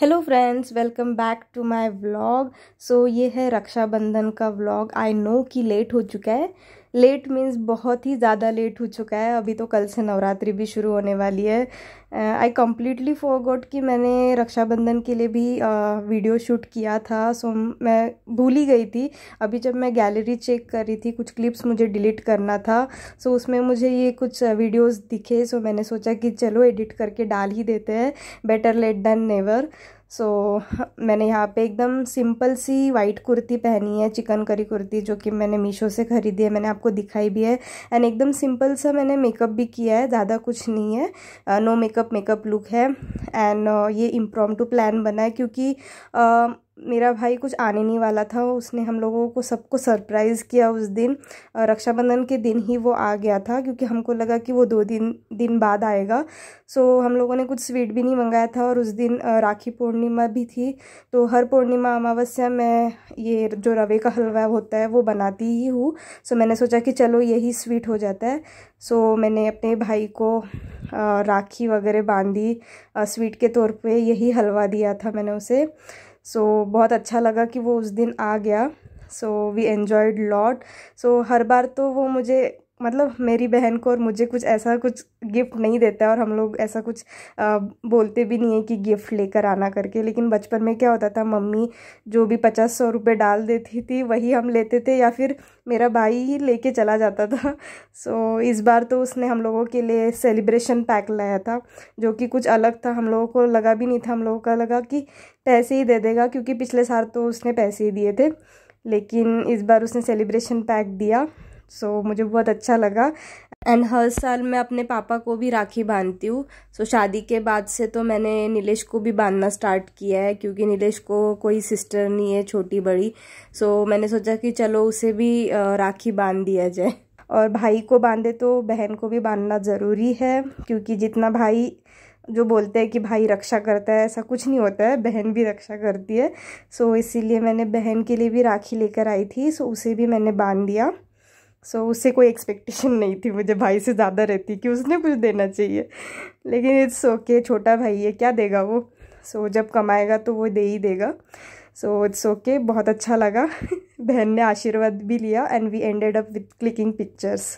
hello friends welcome back to my vlog so ये है रक्षाबंधन का व्लॉग आई नो कि लेट हो चुका है लेट मीन्स बहुत ही ज़्यादा लेट हो चुका है अभी तो कल से नवरात्रि भी शुरू होने वाली है आई कम्प्लीटली फॉरगॉट कि मैंने रक्षाबंधन के लिए भी uh, वीडियो शूट किया था सो मैं भूल ही गई थी अभी जब मैं गैलरी चेक कर रही थी कुछ क्लिप्स मुझे डिलीट करना था सो उसमें मुझे ये कुछ वीडियोस uh, दिखे सो मैंने सोचा कि चलो एडिट करके डाल ही देते हैं better late than never so so, मैंने यहाँ पे एकदम सिंपल सी वाइट कुर्ती पहनी है चिकन करी कुर्ती जो कि मैंने मीशो से ख़रीदी है मैंने आपको दिखाई भी है एंड एकदम सिंपल सा मैंने मेकअप भी किया है ज़्यादा कुछ नहीं है नो मेकअप मेकअप लुक है एंड uh, ये इम्प्रोम टू प्लान बना है क्योंकि uh, मेरा भाई कुछ आने नहीं वाला था उसने हम लोगों को सबको सरप्राइज़ किया उस दिन रक्षाबंधन के दिन ही वो आ गया था क्योंकि हमको लगा कि वो दो दिन दिन बाद आएगा सो हम लोगों ने कुछ स्वीट भी नहीं मंगाया था और उस दिन राखी पूर्णिमा भी थी तो हर पूर्णिमा अमावस्या में ये जो रवे का हलवा होता है वो बनाती ही हूँ सो मैंने सोचा कि चलो यही स्वीट हो जाता है सो मैंने अपने भाई को राखी वगैरह बांधी स्वीट के तौर पर यही हलवा दिया था मैंने उसे सो so, बहुत अच्छा लगा कि वो उस दिन आ गया so we enjoyed lot so हर बार तो वो मुझे मतलब मेरी बहन को और मुझे कुछ ऐसा कुछ गिफ्ट नहीं देता है और हम लोग ऐसा कुछ आ, बोलते भी नहीं है कि गिफ्ट लेकर आना करके लेकिन बचपन में क्या होता था मम्मी जो भी पचास सौ रुपये डाल देती थी वही हम लेते थे या फिर मेरा भाई ही लेके चला जाता था सो इस बार तो उसने हम लोगों के लिए सेलिब्रेशन पैक लाया था जो कि कुछ अलग था हम लोगों को लगा भी नहीं था हम लोगों का लगा कि पैसे ही दे देगा क्योंकि पिछले साल तो उसने पैसे ही दिए थे लेकिन इस बार उसने सेलिब्रेशन पैक दिया सो so, मुझे बहुत अच्छा लगा एंड हर साल मैं अपने पापा को भी राखी बांधती हूँ सो so, शादी के बाद से तो मैंने नीलेश को भी बांधना स्टार्ट किया है क्योंकि नीलेश को कोई सिस्टर नहीं है छोटी बड़ी सो so, मैंने सोचा कि चलो उसे भी राखी बांध दिया जाए और भाई को बांधे तो बहन को भी बांधना ज़रूरी है क्योंकि जितना भाई जो बोलते हैं कि भाई रक्षा करता है ऐसा कुछ नहीं होता है बहन भी रक्षा करती है सो इसीलिए मैंने बहन के लिए भी राखी लेकर आई थी सो उसे भी मैंने बांध दिया सो so, उससे कोई एक्सपेक्टेशन नहीं थी मुझे भाई से ज़्यादा रहती कि उसने कुछ देना चाहिए लेकिन इट्स ओके okay, छोटा भाई है क्या देगा वो सो so, जब कमाएगा तो वो दे ही देगा सो इट्स ओके बहुत अच्छा लगा बहन ने आशीर्वाद भी लिया and we ended up with clicking pictures